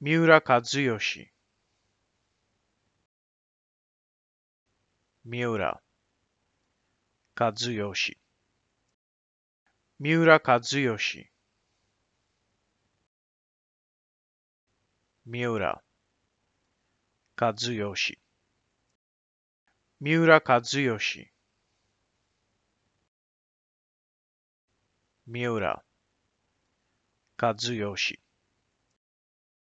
三浦和良三浦和良三浦和良三浦和良三浦和良三浦和良